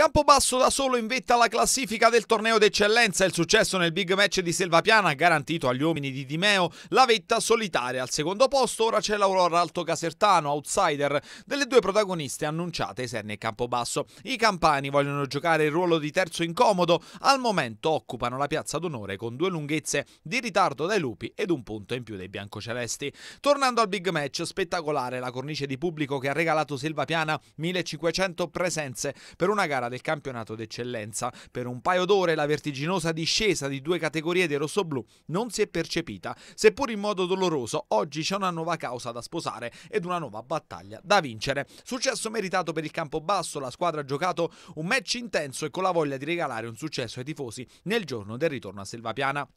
Campobasso da solo in vetta alla classifica del torneo d'eccellenza, il successo nel big match di Selvapiana ha garantito agli uomini di Dimeo la vetta solitaria. Al secondo posto ora c'è l'Aurora Alto Casertano, outsider, delle due protagoniste annunciate Serni e Campobasso. I campani vogliono giocare il ruolo di terzo incomodo, al momento occupano la piazza d'onore con due lunghezze di ritardo dai lupi ed un punto in più dei biancocelesti. Tornando al big match, spettacolare la cornice di pubblico che ha regalato Selvapiana 1500 presenze per una gara del campionato d'eccellenza. Per un paio d'ore la vertiginosa discesa di due categorie dei rossoblù non si è percepita, seppur in modo doloroso, oggi c'è una nuova causa da sposare ed una nuova battaglia da vincere. Successo meritato per il campo basso, la squadra ha giocato un match intenso e con la voglia di regalare un successo ai tifosi nel giorno del ritorno a Selvapiana.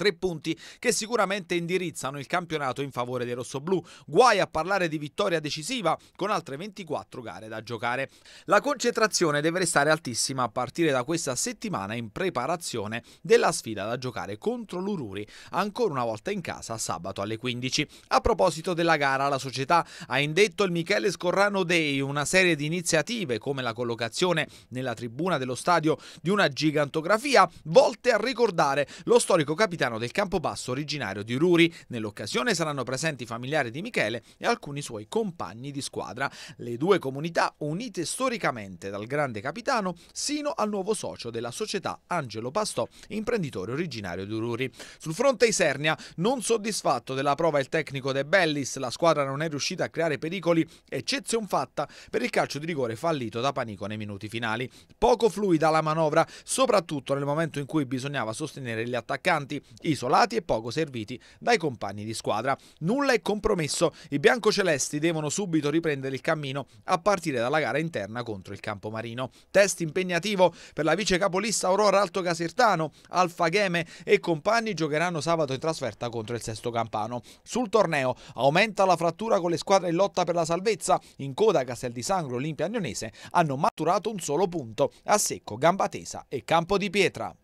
Tre punti che sicuramente indirizzano il campionato in favore dei rossoblù. Guai a parlare di vittoria decisiva con altre 24 gare da giocare. La concentrazione deve restare altissima a partire da questa settimana in preparazione della sfida da giocare contro l'Ururi, ancora una volta in casa sabato alle 15. A proposito della gara, la società ha indetto il Michele Scorrano Day una serie di iniziative come la collocazione nella tribuna dello stadio di una gigantografia volte a ricordare lo storico capitano Luciano del basso originario di Ruri. Nell'occasione saranno presenti i familiari di Michele e alcuni suoi compagni di squadra. Le due comunità unite storicamente dal grande capitano sino al nuovo socio della società Angelo Pastò, imprenditore originario di Ruri. Sul fronte Isernia, non soddisfatto della prova il tecnico De Bellis, la squadra non è riuscita a creare pericoli, eccezion fatta per il calcio di rigore fallito da Panico nei minuti finali. Poco fluida la manovra, soprattutto nel momento in cui bisognava sostenere gli attaccanti isolati e poco serviti dai compagni di squadra. Nulla è compromesso, i biancocelesti devono subito riprendere il cammino a partire dalla gara interna contro il Campomarino. Test impegnativo per la vice capolista Aurora Alto Casertano, Alfa Gheme e compagni giocheranno sabato in trasferta contro il Sesto Campano. Sul torneo aumenta la frattura con le squadre in lotta per la salvezza, in coda Castel di Sangro, Olimpia Agnonese hanno maturato un solo punto a Secco, gamba tesa e Campo di Pietra.